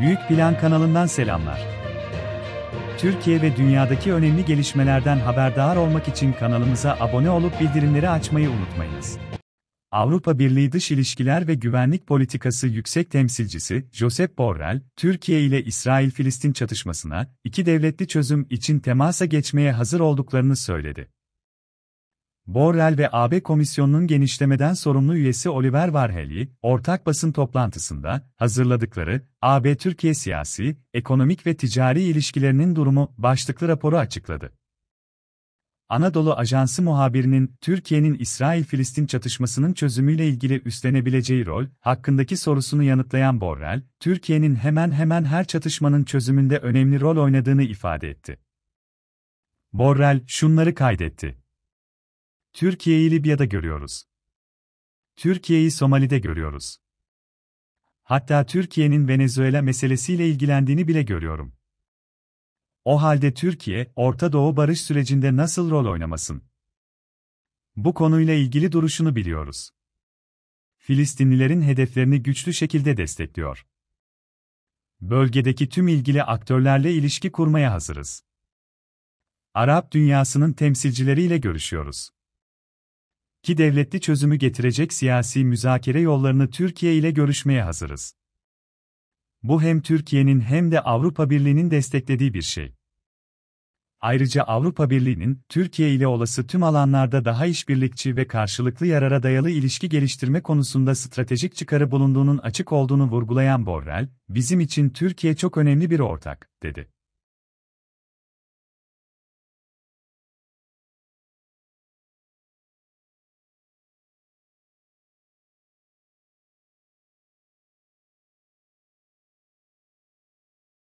Büyük Plan kanalından selamlar. Türkiye ve dünyadaki önemli gelişmelerden haberdar olmak için kanalımıza abone olup bildirimleri açmayı unutmayınız. Avrupa Birliği Dış İlişkiler ve Güvenlik Politikası Yüksek Temsilcisi Josep Borrell, Türkiye ile İsrail-Filistin çatışmasına iki devletli çözüm için temasa geçmeye hazır olduklarını söyledi. Borrell ve AB Komisyonu'nun genişlemeden sorumlu üyesi Oliver Varhelyi, ortak basın toplantısında hazırladıkları AB-Türkiye siyasi, ekonomik ve ticari ilişkilerinin durumu başlıklı raporu açıkladı. Anadolu Ajansı muhabirinin Türkiye'nin İsrail-Filistin çatışmasının çözümüyle ilgili üstlenebileceği rol hakkındaki sorusunu yanıtlayan Borrell, Türkiye'nin hemen hemen her çatışmanın çözümünde önemli rol oynadığını ifade etti. Borrell şunları kaydetti. Türkiye'yi Libya'da görüyoruz. Türkiye'yi Somali'de görüyoruz. Hatta Türkiye'nin Venezuela meselesiyle ilgilendiğini bile görüyorum. O halde Türkiye, Orta Doğu barış sürecinde nasıl rol oynamasın? Bu konuyla ilgili duruşunu biliyoruz. Filistinlilerin hedeflerini güçlü şekilde destekliyor. Bölgedeki tüm ilgili aktörlerle ilişki kurmaya hazırız. Arap dünyasının temsilcileriyle görüşüyoruz ki devletli çözümü getirecek siyasi müzakere yollarını Türkiye ile görüşmeye hazırız. Bu hem Türkiye'nin hem de Avrupa Birliği'nin desteklediği bir şey. Ayrıca Avrupa Birliği'nin Türkiye ile olası tüm alanlarda daha işbirlikçi ve karşılıklı yarara dayalı ilişki geliştirme konusunda stratejik çıkarı bulunduğunun açık olduğunu vurgulayan Borrell, "Bizim için Türkiye çok önemli bir ortak." dedi.